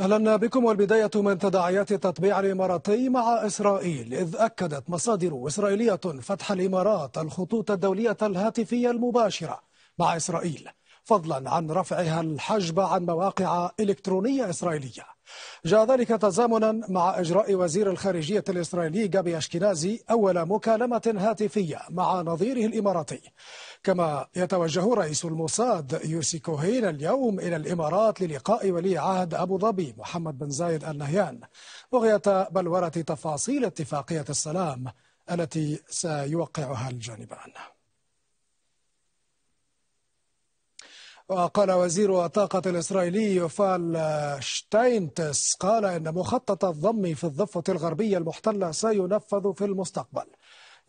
أهلا بكم والبداية من تداعيات التطبيع الإماراتي مع إسرائيل إذ أكدت مصادر إسرائيلية فتح الإمارات الخطوط الدولية الهاتفية المباشرة مع إسرائيل فضلا عن رفعها الحجب عن مواقع إلكترونية إسرائيلية جاء ذلك تزامنا مع إجراء وزير الخارجية الإسرائيلي جابي أشكنازي أول مكالمة هاتفية مع نظيره الإماراتي كما يتوجه رئيس الموساد يوسي كوهين اليوم إلى الإمارات للقاء ولي عهد أبو ظبي محمد بن زايد آل نهيان بغية بلورة تفاصيل اتفاقية السلام التي سيوقعها الجانبان وقال وزير الطاقة الإسرائيلي يوفال شتاينتس قال إن مخطط الضم في الضفة الغربية المحتلة سينفذ في المستقبل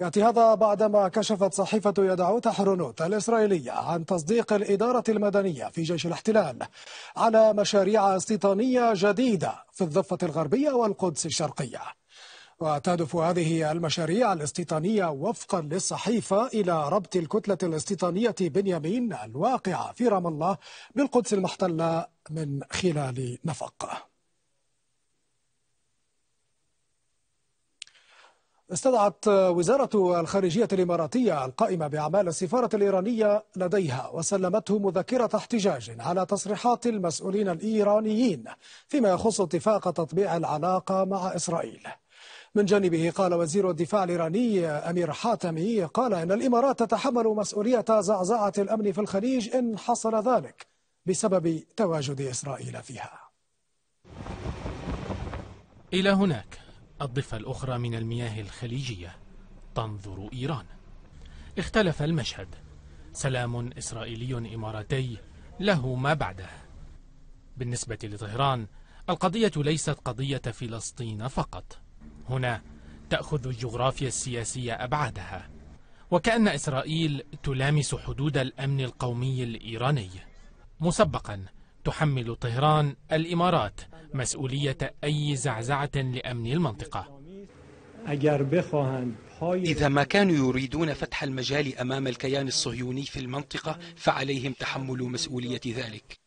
يأتي هذا بعدما كشفت صحيفة يدعوت حرونوت الإسرائيلية عن تصديق الإدارة المدنية في جيش الاحتلال على مشاريع استيطانية جديدة في الضفة الغربية والقدس الشرقية وتهدف هذه المشاريع الاستيطانية وفقا للصحيفة إلى ربط الكتلة الاستيطانية بنيامين الواقعة في رام الله بالقدس المحتلة من خلال نفق استدعت وزارة الخارجية الإماراتية القائمة بأعمال السفارة الإيرانية لديها وسلمته مذكرة احتجاج على تصريحات المسؤولين الإيرانيين فيما يخص اتفاق تطبيع العلاقة مع إسرائيل من جانبه قال وزير الدفاع الإيراني أمير حاتمي قال إن الإمارات تتحمل مسؤولية زعزعة الأمن في الخليج إن حصل ذلك بسبب تواجد إسرائيل فيها إلى هناك الضفة الأخرى من المياه الخليجية تنظر إيران اختلف المشهد سلام إسرائيلي إماراتي له ما بعده بالنسبة لطهران القضية ليست قضية فلسطين فقط هنا تأخذ الجغرافيا السياسية أبعادها وكأن إسرائيل تلامس حدود الأمن القومي الإيراني مسبقا تحمل طهران الإمارات مسؤولية أي زعزعة لأمن المنطقة إذا ما كانوا يريدون فتح المجال أمام الكيان الصهيوني في المنطقة فعليهم تحمل مسؤولية ذلك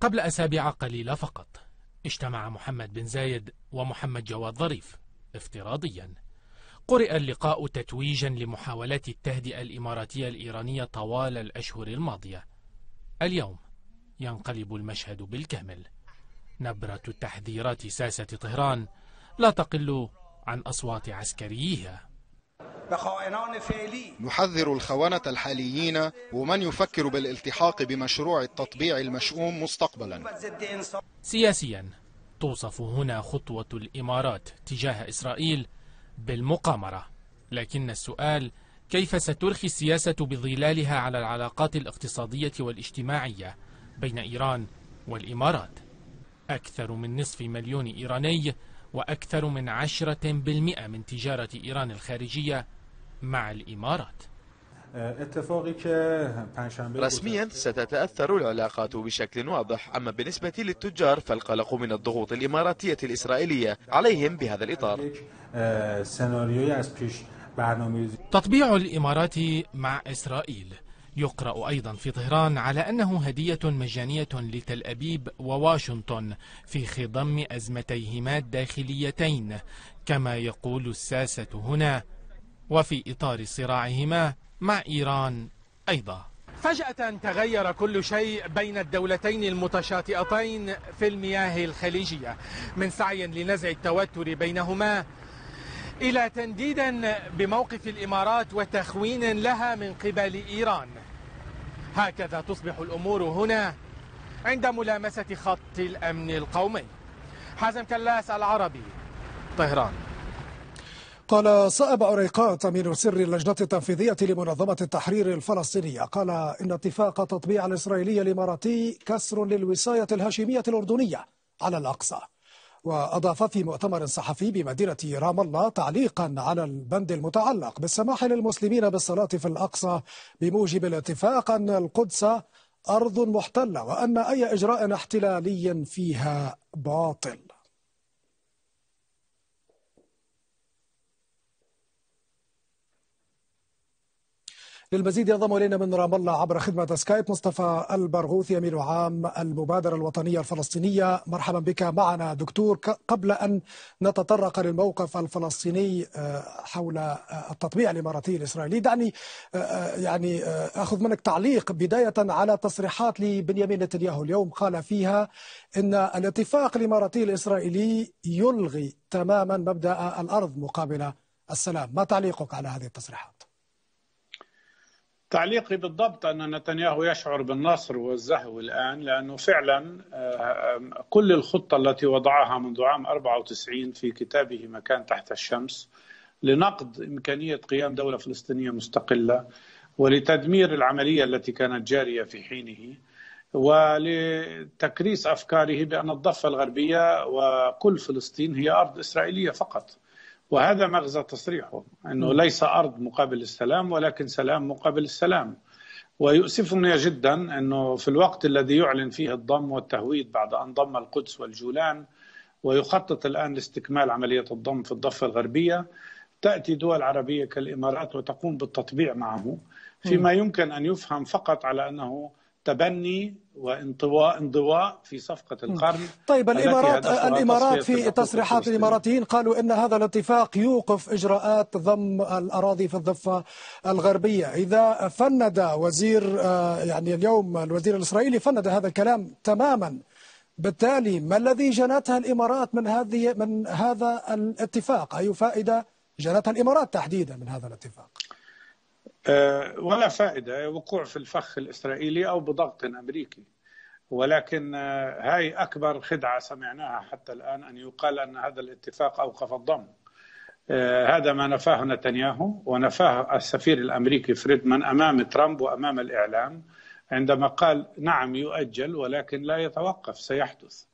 قبل أسابيع قليلة فقط اجتمع محمد بن زايد ومحمد جواد ظريف افتراضيا قرئ اللقاء تتويجا لمحاولات التهدئة الإماراتية الإيرانية طوال الأشهر الماضية اليوم ينقلب المشهد بالكامل نبرة التحذيرات ساسة طهران لا تقل عن أصوات عسكريها نحذر الخونة الحاليين ومن يفكر بالالتحاق بمشروع التطبيع المشؤوم مستقبلا سياسيا توصف هنا خطوة الإمارات تجاه إسرائيل بالمقامرة لكن السؤال كيف سترخي السياسة بظلالها على العلاقات الاقتصادية والاجتماعية بين إيران والإمارات أكثر من نصف مليون إيراني وأكثر من عشرة بالمئة من تجارة إيران الخارجية مع الإمارات اتفاقي رسميا ستتأثر العلاقات بشكل واضح أما بالنسبة للتجار فالقلق من الضغوط الإماراتية الإسرائيلية عليهم بهذا الإطار آه، تطبيع الإمارات مع إسرائيل يقرأ أيضا في طهران على أنه هدية مجانية لتل أبيب وواشنطن في خضم أزمتيهما الداخليتين كما يقول الساسة هنا وفي إطار صراعهما مع إيران أيضا فجأة تغير كل شيء بين الدولتين المتشاطئتين في المياه الخليجية من سعي لنزع التوتر بينهما إلى تنديد بموقف الإمارات وتخوين لها من قبل إيران هكذا تصبح الأمور هنا عند ملامسة خط الأمن القومي حازم كلاس العربي طهران قال صائب عريقات أمين سر اللجنة التنفيذية لمنظمة التحرير الفلسطينية قال إن اتفاق تطبيع الإسرائيلي الإماراتي كسر للوصاية الهاشمية الأردنية على الأقصى وأضاف في مؤتمر صحفي بمدينة رام الله تعليقا على البند المتعلق بالسماح للمسلمين بالصلاة في الأقصى بموجب الاتفاق أن القدس أرض محتلة وأن أي إجراء احتلالي فيها باطل للمزيد ينضم الينا من رام الله عبر خدمه سكايب مصطفى البرغوثي امين عام المبادره الوطنيه الفلسطينيه مرحبا بك معنا دكتور قبل ان نتطرق للموقف الفلسطيني آه، حول آه، التطبيع الاماراتي الاسرائيلي دعني آه، يعني اخذ منك تعليق بدايه على تصريحات لبنيامين نتنياهو اليوم قال فيها ان الاتفاق الاماراتي الاسرائيلي يلغي تماما مبدا الارض مقابل السلام ما تعليقك على هذه التصريحات تعليقي بالضبط أن نتنياهو يشعر بالنصر والزهو الآن لأنه فعلا آه، آه، كل الخطة التي وضعها منذ عام 94 في كتابه مكان تحت الشمس لنقد إمكانية قيام دولة فلسطينية مستقلة ولتدمير العملية التي كانت جارية في حينه ولتكريس أفكاره بأن الضفة الغربية وكل فلسطين هي أرض إسرائيلية فقط وهذا مغزى تصريحه انه ليس ارض مقابل السلام ولكن سلام مقابل السلام ويؤسفني جدا انه في الوقت الذي يعلن فيه الضم والتهويد بعد ان ضم القدس والجولان ويخطط الان لاستكمال عمليه الضم في الضفه الغربيه تاتي دول عربيه كالامارات وتقوم بالتطبيع معه فيما يمكن ان يفهم فقط على انه تبني وانطواء انضواء في صفقة القرن طيب الإمارات الإمارات في تصريحات الإماراتيين قالوا إن هذا الاتفاق يوقف إجراءات ضم الأراضي في الضفة الغربية إذا فند وزير آه، يعني اليوم الوزير الإسرائيلي فند هذا الكلام تماما بالتالي ما الذي جنتها الإمارات من هذه من هذا الاتفاق أي فائدة جنتها الإمارات تحديدا من هذا الاتفاق آه، ولا فائدة وقوع في الفخ الإسرائيلي أو بضغط أمريكي ولكن آه، هاي أكبر خدعة سمعناها حتى الآن أن يقال أن هذا الاتفاق أوقف الضم آه، هذا ما نفاه نتنياهو ونفاه السفير الأمريكي فريدمان أمام ترامب وأمام الإعلام عندما قال نعم يؤجل ولكن لا يتوقف سيحدث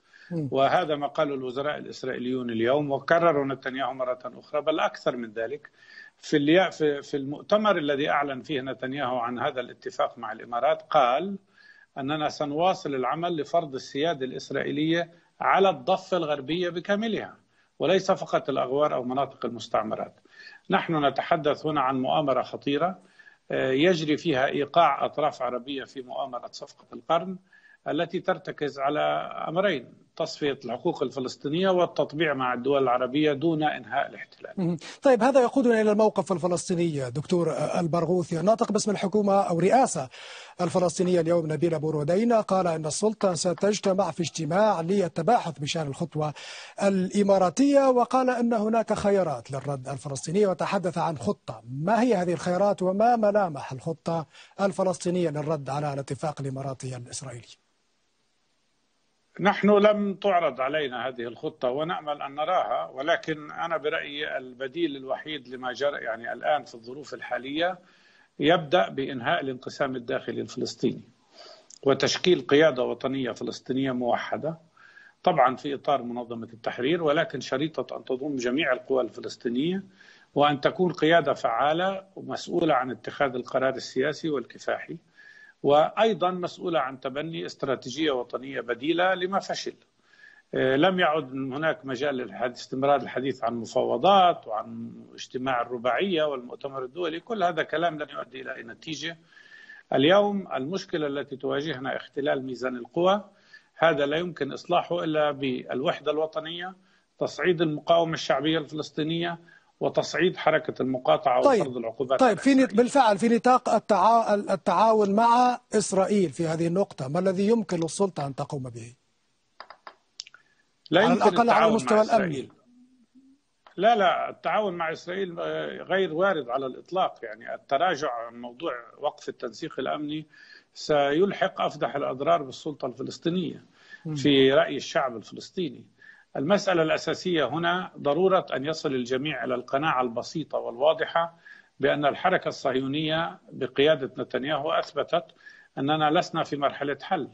وهذا ما قاله الوزراء الإسرائيليون اليوم وكرروا نتنياهو مرة أخرى بل أكثر من ذلك في في المؤتمر الذي اعلن فيه نتنياهو عن هذا الاتفاق مع الامارات قال اننا سنواصل العمل لفرض السياده الاسرائيليه على الضفه الغربيه بكاملها وليس فقط الاغوار او مناطق المستعمرات. نحن نتحدث هنا عن مؤامره خطيره آه، يجري فيها ايقاع اطراف عربيه في مؤامره صفقه القرن التي ترتكز على امرين تصفية الحقوق الفلسطينية والتطبيع مع الدول العربية دون إنهاء الاحتلال طيب هذا يقودنا إلى الموقف الفلسطيني دكتور البرغوثي الناطق باسم الحكومة أو رئاسة الفلسطينية اليوم نبيل أبو رودين قال أن السلطة ستجتمع في اجتماع للتباحث بشأن الخطوة الإماراتية وقال أن هناك خيارات للرد الفلسطيني وتحدث عن خطة ما هي هذه الخيارات وما ملامح الخطة الفلسطينية للرد على الاتفاق الإماراتي الإسرائيلي نحن لم تعرض علينا هذه الخطة ونأمل أن نراها ولكن أنا برأيي البديل الوحيد لما جرى يعني الآن في الظروف الحالية يبدأ بإنهاء الانقسام الداخلي الفلسطيني وتشكيل قيادة وطنية فلسطينية موحدة طبعا في إطار منظمة التحرير ولكن شريطة أن تضم جميع القوى الفلسطينية وأن تكون قيادة فعالة ومسؤولة عن اتخاذ القرار السياسي والكفاحي وايضا مسؤوله عن تبني استراتيجيه وطنيه بديله لما فشل. آه، لم يعد هناك مجال استمرار الحديث عن مفاوضات وعن اجتماع الرباعيه والمؤتمر الدولي، كل هذا كلام لن يؤدي الى اي نتيجه. اليوم المشكله التي تواجهنا اختلال ميزان القوى، هذا لا يمكن اصلاحه الا بالوحده الوطنيه، تصعيد المقاومه الشعبيه الفلسطينيه، وتصعيد حركه المقاطعه طيب وفرض العقوبات طيب في بالفعل في نطاق التعا... التعاون مع اسرائيل في هذه النقطه ما الذي يمكن للسلطه ان تقوم به؟ لا يمكن على الاقل على المستوى الامني لا لا التعاون مع اسرائيل غير وارد على الاطلاق يعني التراجع عن موضوع وقف التنسيق الامني سيلحق افضح الاضرار بالسلطه الفلسطينيه في راي الشعب الفلسطيني المسألة الأساسية هنا ضرورة أن يصل الجميع إلى القناعة البسيطة والواضحة بأن الحركة الصهيونية بقيادة نتنياهو أثبتت أننا لسنا في مرحلة حل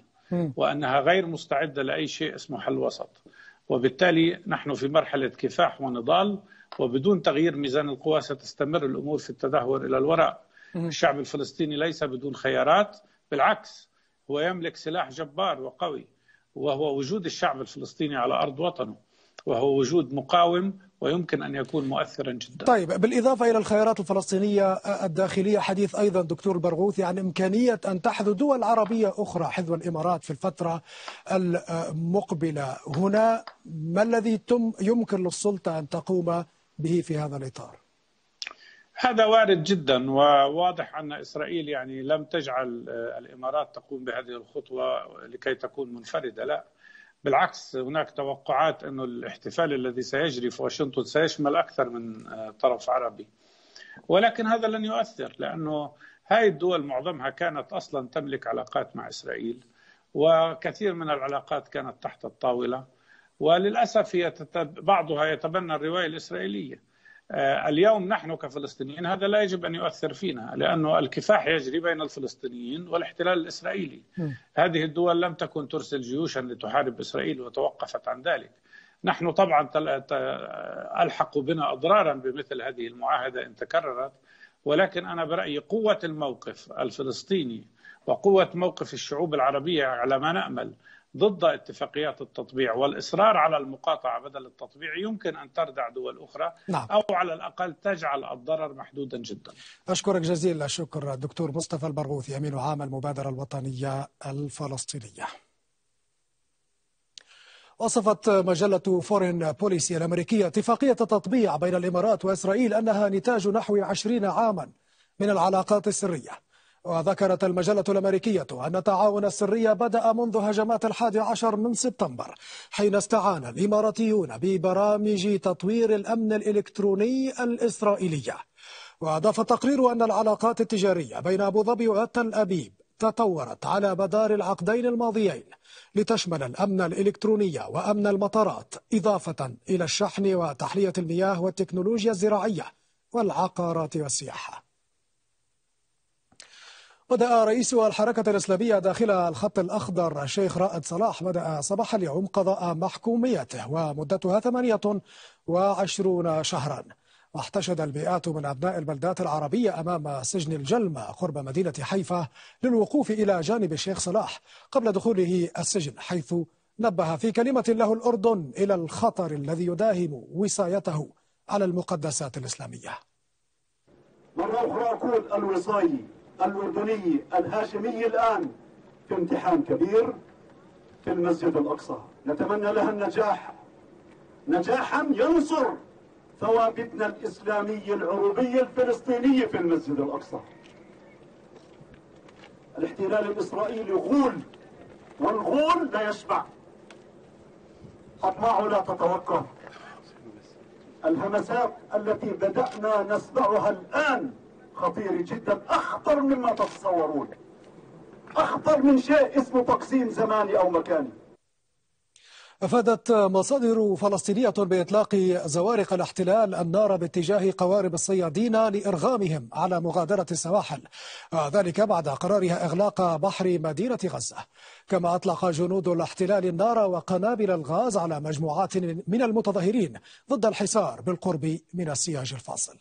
وأنها غير مستعدة لأي شيء اسمه حل وسط وبالتالي نحن في مرحلة كفاح ونضال وبدون تغيير ميزان القوى ستستمر الأمور في التدهور إلى الوراء الشعب الفلسطيني ليس بدون خيارات بالعكس هو يملك سلاح جبار وقوي وهو وجود الشعب الفلسطيني على أرض وطنه وهو وجود مقاوم ويمكن ان يكون مؤثرا جدا. طيب بالاضافه الى الخيارات الفلسطينيه آه، الداخليه حديث ايضا دكتور برغوثي عن امكانيه ان تحذو دول عربيه اخرى حذو الامارات في الفتره المقبله، هنا ما الذي يمكن للسلطه ان تقوم به في هذا الاطار؟ هذا وارد جدا وواضح ان اسرائيل يعني لم تجعل آه، الامارات تقوم بهذه الخطوه لكي تكون منفرده لا بالعكس هناك توقعات انه الاحتفال الذي سيجري في واشنطن سيشمل اكثر من آه، طرف عربي ولكن هذا لن يؤثر لانه هذه الدول معظمها كانت اصلا تملك علاقات مع اسرائيل وكثير من العلاقات كانت تحت الطاوله وللاسف هي بعضها يتبنى الروايه الاسرائيليه آه، اليوم نحن كفلسطينيين هذا لا يجب ان يؤثر فينا لانه الكفاح يجري بين الفلسطينيين والاحتلال الاسرائيلي. هذه الدول لم تكن ترسل جيوشا لتحارب اسرائيل وتوقفت عن ذلك. نحن طبعا الحق بنا اضرارا بمثل هذه المعاهده ان تكررت ولكن انا برايي قوه الموقف الفلسطيني وقوة موقف الشعوب العربية على ما نأمل ضد اتفاقيات التطبيع والإصرار على المقاطعة بدل التطبيع يمكن أن تردع دول أخرى نعم. أو على الأقل تجعل الضرر محدودا جدا أشكرك جزيل الشكر دكتور مصطفى البرغوثي أمين عام المبادرة الوطنية الفلسطينية وصفت مجلة فورين بوليسي الأمريكية اتفاقية التطبيع بين الإمارات وإسرائيل أنها نتاج نحو عشرين عاما من العلاقات السرية وذكرت المجلة الأمريكية أن التعاون السري بدأ منذ هجمات الحادي عشر من سبتمبر حين استعان الإماراتيون ببرامج تطوير الأمن الإلكتروني الإسرائيلية وأضاف التقرير أن العلاقات التجارية بين أبو ظبي وتل أبيب تطورت على مدار العقدين الماضيين لتشمل الأمن الإلكتروني وأمن المطارات إضافة إلى الشحن وتحلية المياه والتكنولوجيا الزراعية والعقارات والسياحة بدأ رئيس الحركة الإسلامية داخل الخط الأخضر الشيخ رائد صلاح بدأ صباح اليوم قضاء محكوميته ومدتها 28 شهرا واحتشد المئات من أبناء البلدات العربية أمام سجن الجلمة قرب مدينة حيفا للوقوف إلى جانب الشيخ صلاح قبل دخوله السجن حيث نبه في كلمة له الأردن إلى الخطر الذي يداهم وصايته على المقدسات الإسلامية مرة أخرى أقول الوصاية الأردني الهاشمي الآن في امتحان كبير في المسجد الأقصى نتمنى لها النجاح نجاحا ينصر ثوابتنا الإسلامي العروبية الفلسطيني في المسجد الأقصى الاحتلال الإسرائيلي غول والغول لا يشبع أطماعه لا تتوقف الهمسات التي بدأنا نسمعها الآن خطير جدا أخطر مما تتصورون أخطر من شيء اسمه تقسيم زماني أو مكاني أفادت مصادر فلسطينية بإطلاق زوارق الاحتلال النار باتجاه قوارب الصيادين لإرغامهم على مغادرة السواحل ذلك بعد قرارها إغلاق بحر مدينة غزة كما أطلق جنود الاحتلال النار وقنابل الغاز على مجموعات من المتظاهرين ضد الحصار بالقرب من السياج الفاصل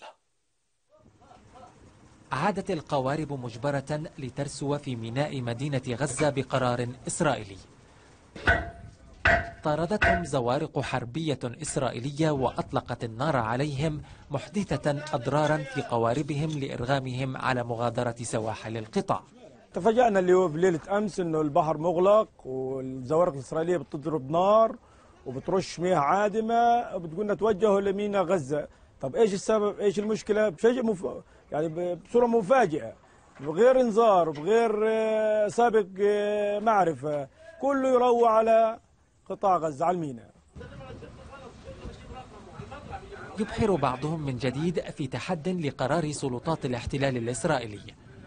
عادت القوارب مجبرة لترسو في ميناء مدينة غزة بقرار إسرائيلي طاردتهم زوارق حربية إسرائيلية وأطلقت النار عليهم محدثة أضرارا في قواربهم لإرغامهم على مغادرة سواحل القطاع تفاجأنا اليوم في ليلة أمس أنه البحر مغلق والزوارق الإسرائيلية بتضرب نار وبترش مياه عادمة وبتقولنا توجهوا لميناء غزة طب ايش السبب ايش المشكله بشيء مف... يعني بصوره مفاجئه بغير انذار بغير آه، سابق آه، معرفه كله يروع على قطاع غزه على الميناء يبحر بعضهم من جديد في تحد لقرار سلطات الاحتلال الإسرائيلي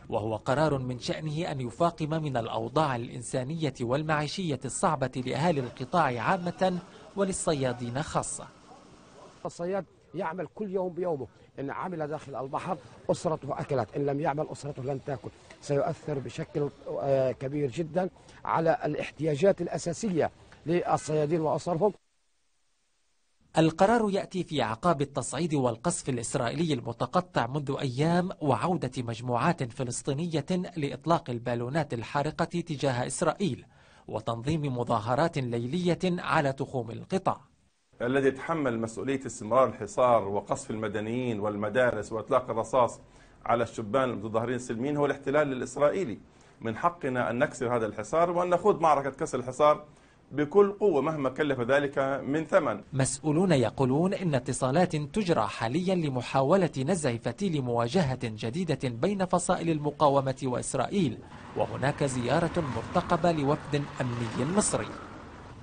وهو قرار من شأنه أن يفاقم من الأوضاع الإنسانية والمعيشية الصعبة لأهالي القطاع عامة وللصيادين خاصة الصياد يعمل كل يوم بيومه إن عمل داخل البحر أسرته أكلت إن لم يعمل أسرته لن تأكل سيؤثر بشكل آه، كبير جدا على الاحتياجات الأساسية للصيادين وأسرهم القرار يأتي في عقاب التصعيد والقصف الإسرائيلي المتقطع منذ أيام وعودة مجموعات فلسطينية لإطلاق البالونات الحارقة تجاه إسرائيل وتنظيم مظاهرات ليلية على تخوم القطاع الذي يتحمل مسؤولية استمرار الحصار وقصف المدنيين والمدارس وإطلاق الرصاص على الشبان المتظاهرين السلميين هو الاحتلال الإسرائيلي من حقنا أن نكسر هذا الحصار وأن نخوض معركة كسر الحصار بكل قوة مهما كلف ذلك من ثمن مسؤولون يقولون إن اتصالات تجرى حاليا لمحاولة نزع فتيل مواجهة جديدة بين فصائل المقاومة وإسرائيل وهناك زيارة مرتقبة لوفد أمني مصري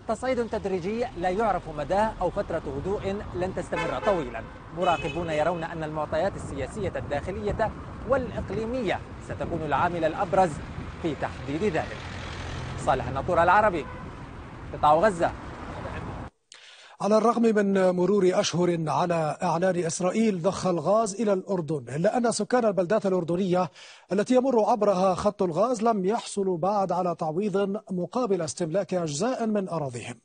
تصعيد تدريجي لا يعرف مداه أو فترة هدوء لن تستمر طويلا مراقبون يرون أن المعطيات السياسية الداخلية والإقليمية ستكون العامل الأبرز في تحديد ذلك صالح النطور العربي قطاع غزة على الرغم من مرور أشهر على إعلان إسرائيل ضخ الغاز إلى الأردن إلا أن سكان البلدات الأردنية التي يمر عبرها خط الغاز لم يحصلوا بعد على تعويض مقابل استملاك أجزاء من أراضيهم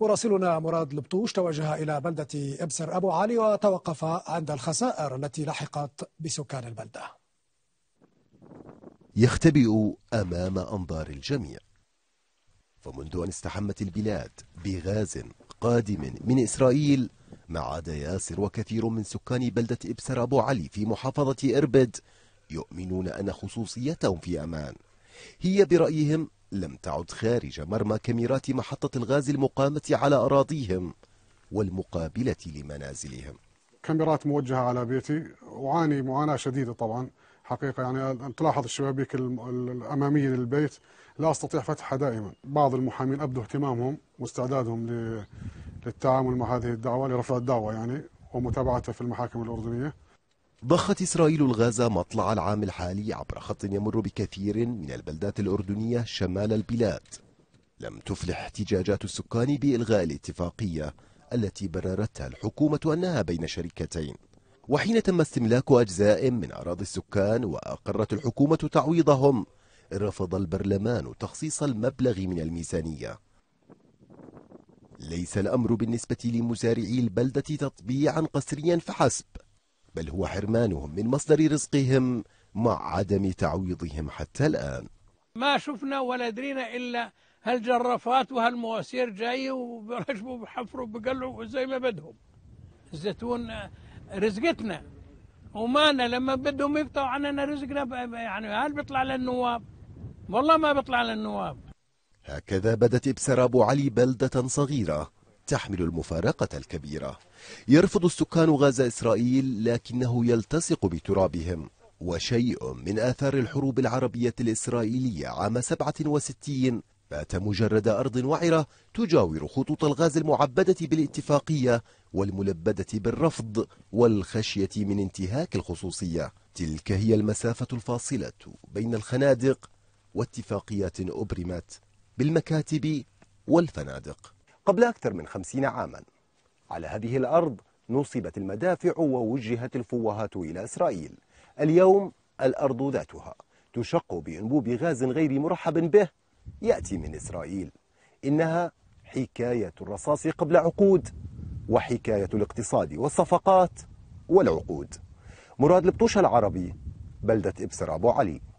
مراسلنا مراد لبطوش توجه إلى بلدة إبسر أبو علي وتوقف عند الخسائر التي لحقت بسكان البلدة يختبئ أمام أنظار الجميع فمنذ أن استحمت البلاد بغاز قادم من إسرائيل ما عاد ياسر وكثير من سكان بلدة إبسر أبو علي في محافظة إربد يؤمنون أن خصوصيتهم في أمان هي برأيهم لم تعد خارج مرمى كاميرات محطة الغاز المقامة على أراضيهم والمقابلة لمنازلهم كاميرات موجهة على بيتي أعاني معاناة شديدة طبعا حقيقة يعني تلاحظ الشبابيك الأمامية للبيت لا أستطيع فتحها دائما بعض المحامين أبدوا اهتمامهم واستعدادهم للتعامل مع هذه الدعوة لرفع الدعوة يعني ومتابعتها في المحاكم الأردنية ضخت إسرائيل الغاز مطلع العام الحالي عبر خط يمر بكثير من البلدات الأردنية شمال البلاد لم تفلح احتجاجات السكان بإلغاء الاتفاقية التي بررتها الحكومة أنها بين شركتين وحين تم استملاك أجزاء من أراضي السكان وأقرت الحكومة تعويضهم رفض البرلمان تخصيص المبلغ من الميزانية ليس الأمر بالنسبة لمزارعي البلدة تطبيعا قسريا فحسب بل هو حرمانهم من مصدر رزقهم مع عدم تعويضهم حتى الآن ما شفنا ولا درينا إلا هالجرافات وهالمواسير جاي وبرشبوا بحفروا بقلعوا زي ما بدهم الزيتون رزقتنا ومانا لما بدهم يقطعوا عننا رزقنا يعني هل بيطلع للنواب والله ما بيطلع للنواب هكذا بدت إبسر أبو علي بلدة صغيرة تحمل المفارقة الكبيرة يرفض السكان غاز إسرائيل لكنه يلتصق بترابهم وشيء من آثار الحروب العربية الإسرائيلية عام 67 بات مجرد أرض وعرة تجاور خطوط الغاز المعبدة بالاتفاقية والملبدة بالرفض والخشية من انتهاك الخصوصية تلك هي المسافة الفاصلة بين الخنادق واتفاقيات أبرمت بالمكاتب والفنادق قبل أكثر من خمسين عاما على هذه الأرض نصبت المدافع ووجهت الفوهات إلى إسرائيل اليوم الأرض ذاتها تشق بأنبوب غاز غير مرحب به يأتي من إسرائيل إنها حكاية الرصاص قبل عقود وحكاية الاقتصاد والصفقات والعقود مراد البطوشة العربي بلدة إبسر أبو علي